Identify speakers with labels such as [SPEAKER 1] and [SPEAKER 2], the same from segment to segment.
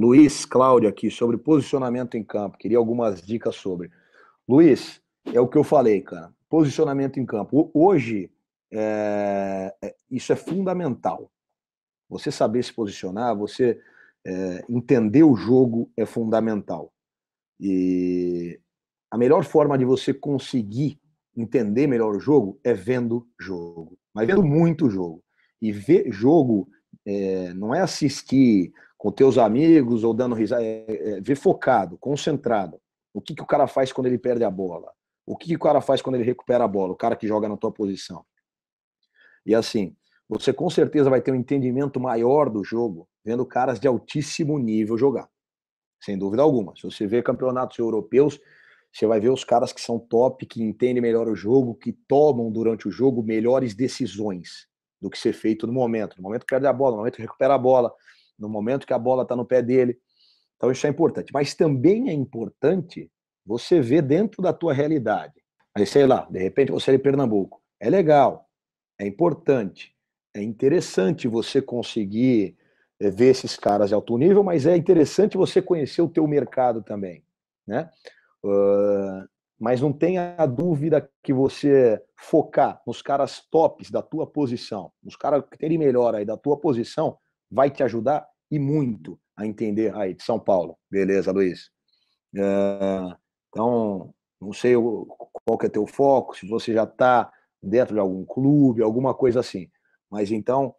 [SPEAKER 1] Luiz Cláudio aqui sobre posicionamento em campo. Queria algumas dicas sobre. Luiz, é o que eu falei, cara. Posicionamento em campo. Hoje, é, é, isso é fundamental. Você saber se posicionar, você é, entender o jogo é fundamental. E a melhor forma de você conseguir entender melhor o jogo é vendo jogo, mas vendo muito jogo. E ver jogo é, não é assistir com teus amigos ou dando risada, é, é, ver focado, concentrado. O que, que o cara faz quando ele perde a bola? O que, que o cara faz quando ele recupera a bola? O cara que joga na tua posição. E assim, você com certeza vai ter um entendimento maior do jogo vendo caras de altíssimo nível jogar. Sem dúvida alguma. Se você vê campeonatos europeus, você vai ver os caras que são top, que entendem melhor o jogo, que tomam durante o jogo melhores decisões do que ser feito no momento. No momento que perde a bola, no momento que recupera a bola, no momento que a bola está no pé dele. Então isso é importante. Mas também é importante você ver dentro da tua realidade. Aí, sei lá, de repente você é de Pernambuco. É legal, é importante, é interessante você conseguir eh, ver esses caras de alto nível, mas é interessante você conhecer o teu mercado também, né? Uh, mas não tenha a dúvida que você focar nos caras tops da tua posição, nos caras que terem melhor aí da tua posição, vai te ajudar e muito a entender aí de São Paulo. Beleza, Luiz? Ah, então, não sei qual que é teu foco, se você já está dentro de algum clube, alguma coisa assim. Mas então,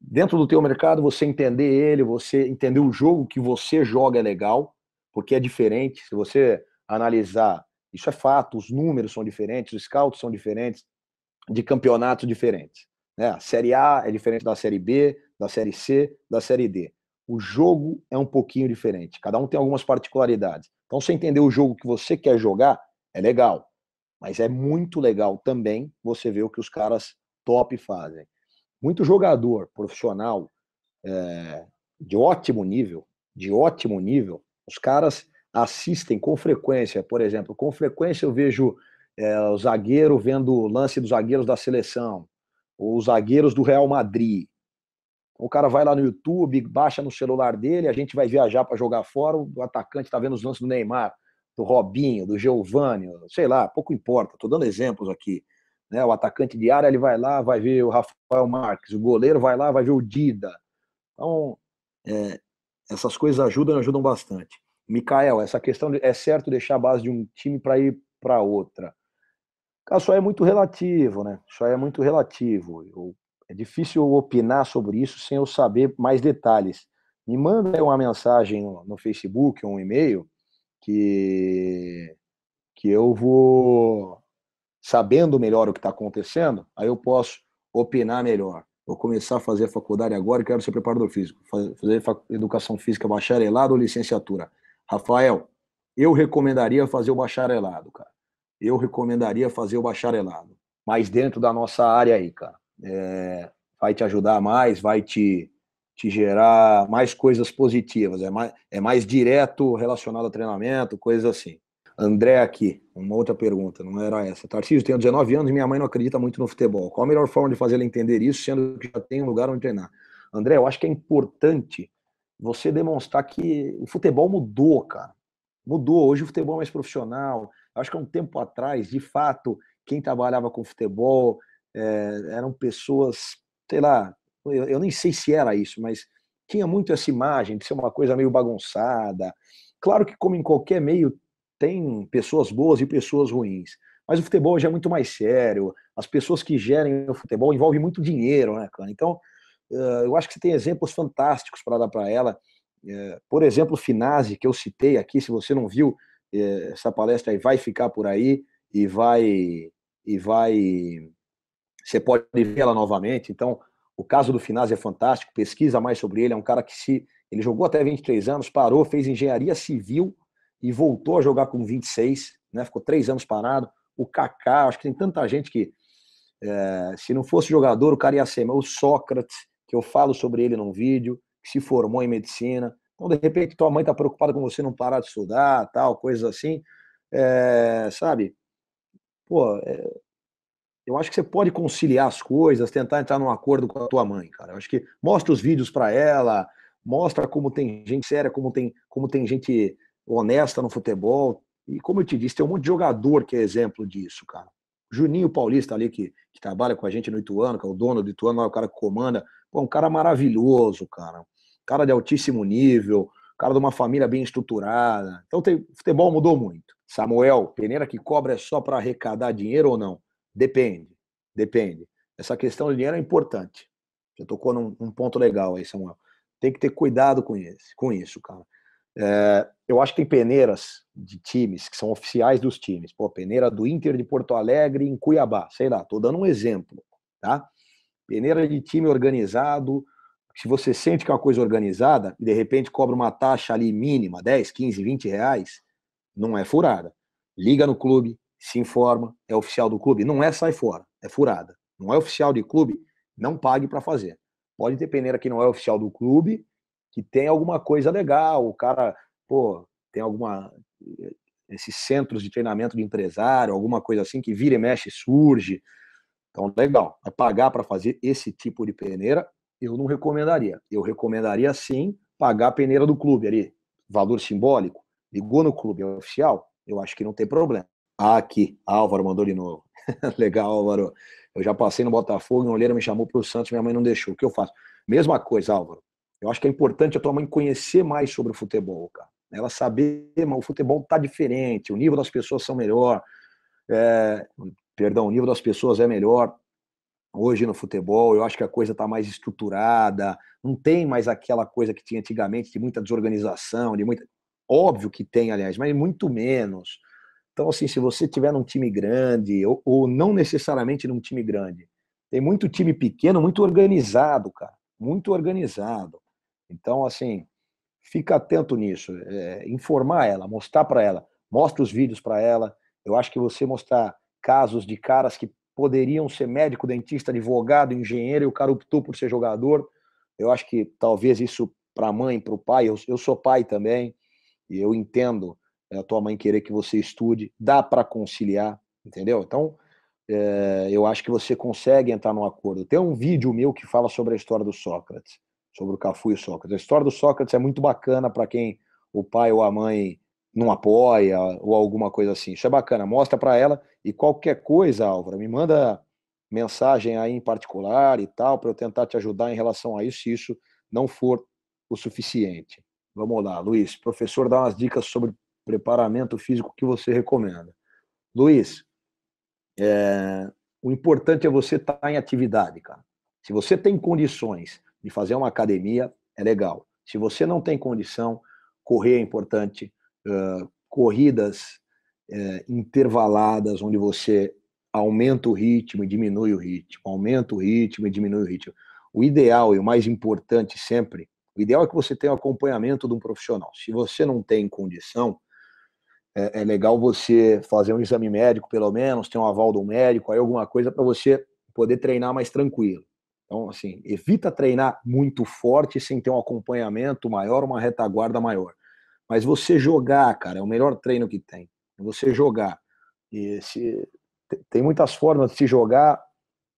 [SPEAKER 1] dentro do teu mercado, você entender ele, você entender o jogo que você joga é legal, porque é diferente. Se você analisar, isso é fato, os números são diferentes, os scouts são diferentes, de campeonatos diferentes. Né? A Série A é diferente da Série B, da Série C, da Série D o jogo é um pouquinho diferente. Cada um tem algumas particularidades. Então, você entender o jogo que você quer jogar é legal, mas é muito legal também você ver o que os caras top fazem. Muito jogador profissional é, de ótimo nível, de ótimo nível, os caras assistem com frequência, por exemplo, com frequência eu vejo é, o zagueiro vendo o lance dos zagueiros da seleção, ou os zagueiros do Real Madrid, o cara vai lá no YouTube, baixa no celular dele, a gente vai viajar para jogar fora, o atacante está vendo os lances do Neymar, do Robinho, do Giovanni, sei lá, pouco importa, estou dando exemplos aqui. Né? O atacante de área ele vai lá, vai ver o Rafael Marques, o goleiro vai lá, vai ver o Dida. Então, é, essas coisas ajudam ajudam bastante. Mikael, essa questão de, é certo deixar a base de um time para ir para outra. Cara, só é muito relativo, né? Só é muito relativo. Eu é difícil opinar sobre isso sem eu saber mais detalhes. Me manda uma mensagem no, Facebook, um e-mail, que, que eu vou sabendo melhor o que está acontecendo, aí eu posso opinar melhor. Vou começar a fazer faculdade agora e quero ser preparador físico. Fazer educação física bacharelado ou licenciatura. Rafael, eu recomendaria fazer o bacharelado, cara. Eu recomendaria fazer o bacharelado. Mas dentro da nossa área aí, cara é, vai te ajudar mais, vai te, te gerar mais coisas positivas, é mais, é mais direto relacionado ao treinamento, coisas assim. André aqui, uma outra pergunta, não era essa. Tarcísio, tenho 19 anos e minha mãe não acredita muito no futebol. Qual a melhor forma de fazer ela entender isso, sendo que já tem um lugar onde treinar? André, eu acho que é importante você demonstrar que o futebol mudou, cara. Mudou. Hoje o futebol é mais profissional. Eu acho que há um tempo atrás, de fato, quem trabalhava com futebol é, eram pessoas, sei lá, eu, eu nem sei se era isso, mas tinha muito essa imagem de ser uma coisa meio bagunçada. Claro que, como em qualquer meio, tem pessoas boas e pessoas ruins. Mas o futebol hoje é muito mais sério. As pessoas que gerem o futebol envolvem muito dinheiro, né, cara? Então, eh, eu acho que você tem exemplos fantásticos para dar para ela. Eh, por exemplo, Finazzi, que eu citei aqui. Se você não viu essa palestra, aí vai ficar por aí e vai e vai você pode vê-la novamente. Então, o caso do Finazzi é fantástico, pesquisa mais sobre ele, é um cara que se ele jogou até 23 anos, parou, fez engenharia civil e voltou a jogar com 26, né? Ficou três anos parado. O Kaká, acho que tem tanta gente que é, se não fosse jogador, o cara ia ser. o Sócrates, que eu falo sobre ele num vídeo, que se formou em medicina. Então, de repente, tua mãe está preocupada com você não parar de estudar, tal, coisas assim. É, sabe? Pô, é, eu acho que você pode conciliar as coisas, tentar entrar num acordo com a tua mãe, cara. Eu acho que mostra os vídeos para ela, mostra como tem gente séria, como tem, como tem gente honesta no futebol. E como eu te disse, tem um monte de jogador que é exemplo disso, cara. Juninho Paulista ali, que, que trabalha com a gente no Ituano, que é o dono do Ituano, é o cara que comanda. Pô, um cara maravilhoso, cara. cara de altíssimo nível, cara de uma família bem estruturada. Então, tem, o futebol mudou muito. Samuel Peneira, que cobra é só para arrecadar dinheiro ou não? Depende, depende. Essa questão do dinheiro é importante. Você tocou num, num ponto legal aí, Samuel. Tem que ter cuidado com, esse, com isso, cara. É, eu acho que tem peneiras de times que são oficiais dos times. Pô, peneira do Inter de Porto Alegre em Cuiabá, sei lá, Estou dando um exemplo, tá? Peneira de time organizado. Se você sente que é uma coisa organizada e de repente cobra uma taxa ali mínima, 10, 15, 20 reais, não é furada. Liga no clube, se informa, é oficial do clube, não é sai fora, é furada. Não é oficial de clube, não pague para fazer. Pode ter peneira que não é oficial do clube, que tem alguma coisa legal, o cara, pô, tem alguma eh, esses centros de treinamento de empresário, alguma coisa assim que vira e mexe surge. Então, legal. Mas pagar para fazer esse tipo de peneira, eu não recomendaria. Eu recomendaria sim pagar a peneira do clube ali, valor simbólico, ligou no clube é oficial, eu acho que não tem problema. Ah, aqui, ah, Álvaro mandou de novo. Legal, Álvaro. Eu já passei no Botafogo, um olheiro me chamou para o Santos, minha mãe não deixou. O que eu faço? Mesma coisa, Álvaro. Eu acho que é importante a tua mãe conhecer mais sobre o futebol, cara. Ela saber, mas o futebol tá diferente, o nível das pessoas são melhor. É... perdão, o nível das pessoas é melhor hoje no futebol. Eu acho que a coisa está mais estruturada, não tem mais aquela coisa que tinha antigamente de muita desorganização, de muita. Óbvio que tem, aliás, mas muito menos. Então, assim, se você tiver num time grande, ou, ou não necessariamente num time grande, tem muito time pequeno, muito organizado, cara. Muito organizado. Então, assim, fica atento nisso. É, informar ela, mostrar para ela. Mostra os vídeos para ela. Eu acho que você mostrar casos de caras que poderiam ser médico, dentista, advogado, engenheiro, e o cara optou por ser jogador. Eu acho que talvez isso para a mãe, para o pai, eu, eu sou pai também, e eu entendo é a tua mãe querer que você estude, dá para conciliar, entendeu? Então, é, eu acho que você consegue entrar num acordo. Tem um vídeo meu que fala sobre a história do Sócrates, sobre o Cafu e o Sócrates. A história do Sócrates é muito bacana para quem o pai ou a mãe não apoia ou alguma coisa assim. Isso é bacana, mostra para ela e qualquer coisa, Álvaro, me manda mensagem aí em particular e tal para eu tentar te ajudar em relação a isso, se isso não for o suficiente. Vamos lá, Luiz, professor dá umas dicas sobre preparamento físico que você recomenda. Luiz, é, o importante é você estar tá em atividade, cara. Se você tem condições de fazer uma academia, é legal. Se você não tem condição, correr é importante. Uh, corridas uh, intervaladas, onde você aumenta o ritmo e diminui o ritmo, aumenta o ritmo e diminui o ritmo. O ideal e o mais importante sempre, o ideal é que você tenha o acompanhamento de um profissional. Se você não tem condição, é, é legal você fazer um exame médico, pelo menos, ter um aval do médico, aí alguma coisa para você poder treinar mais tranquilo. Então, assim, evita treinar muito forte sem ter um acompanhamento maior, uma retaguarda maior. Mas você jogar, cara, é o melhor treino que tem. Você jogar. E se, tem muitas formas de se jogar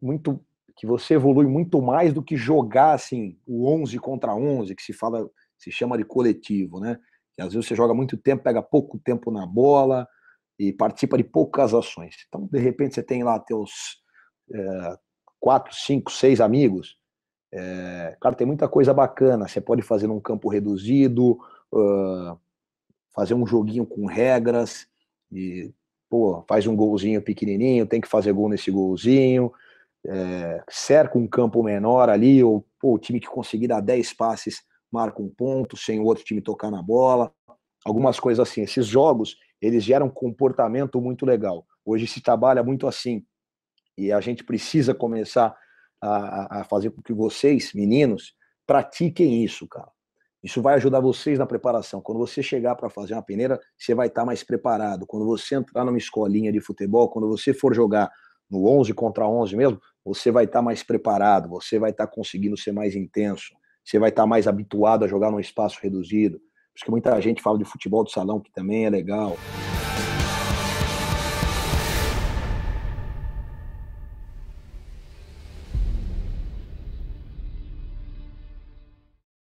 [SPEAKER 1] muito que você evolui muito mais do que jogar assim o 11 contra 11, que se fala, se chama de coletivo, né? que às vezes você joga muito tempo, pega pouco tempo na bola e participa de poucas ações. Então, de repente, você tem lá teus é, quatro, cinco, seis amigos. É, claro, tem muita coisa bacana. Você pode fazer num campo reduzido, uh, fazer um joguinho com regras e pô, faz um golzinho pequenininho, tem que fazer gol nesse golzinho, é, cerca um campo menor ali, ou pô, o time que conseguir dar 10 passes marca um ponto sem o outro time tocar na bola, algumas coisas assim. Esses jogos, eles geram um comportamento muito legal. Hoje se trabalha muito assim e a gente precisa começar a, a fazer com que vocês, meninos, pratiquem isso, cara. Isso vai ajudar vocês na preparação. Quando você chegar para fazer uma peneira, você vai estar tá mais preparado. Quando você entrar numa escolinha de futebol, quando você for jogar no 11 contra 11 mesmo, você vai estar tá mais preparado, você vai estar tá conseguindo ser mais intenso você vai estar mais habituado a jogar num espaço reduzido. Por isso que muita gente fala de futebol de salão, que também é legal.